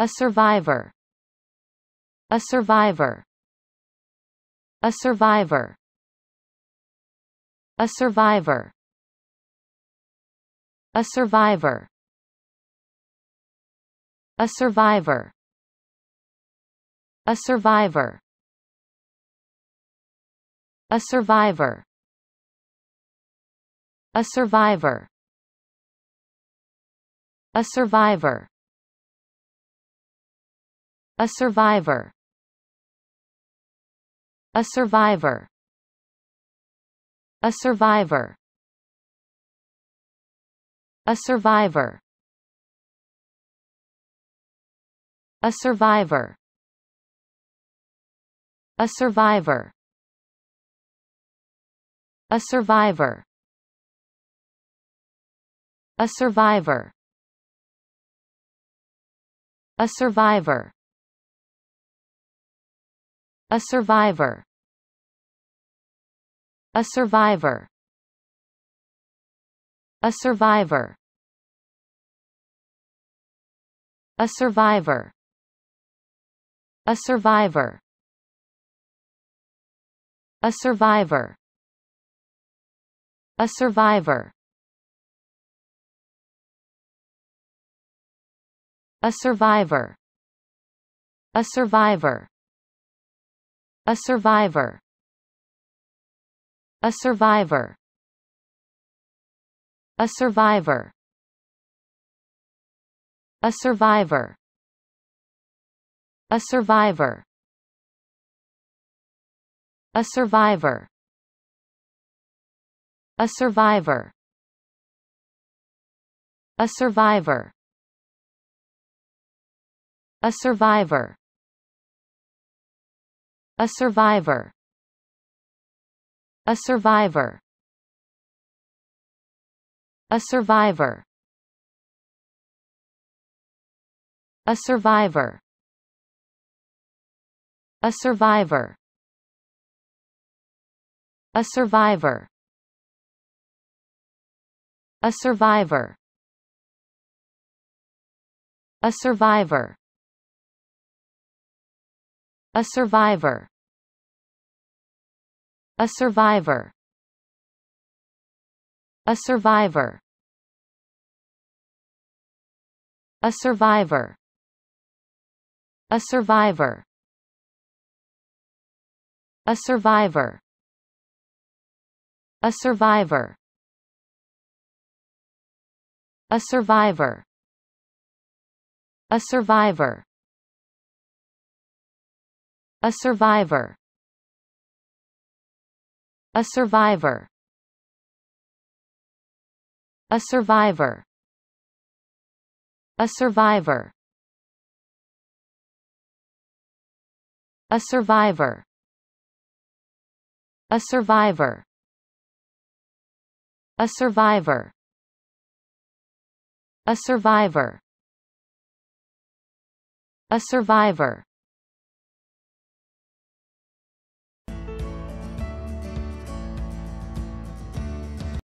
A survivor. A survivor. A survivor. A survivor. A survivor. A survivor. A survivor. A survivor. A survivor. A survivor. A survivor. A survivor. A survivor. A survivor. A survivor. A survivor. A survivor. A survivor. A survivor. A survivor A survivor A survivor A survivor A survivor A survivor A survivor A survivor A survivor a survivor. A survivor. A survivor. A survivor. A survivor. A survivor. A survivor. A survivor. A survivor. A survivor. A survivor. A survivor. A survivor. A survivor. A survivor. A survivor. A survivor. A survivor. A survivor. A survivor. A survivor. A survivor. A survivor. A survivor. A survivor. A survivor. A survivor A survivor A survivor A survivor A survivor A survivor A survivor A survivor A survivor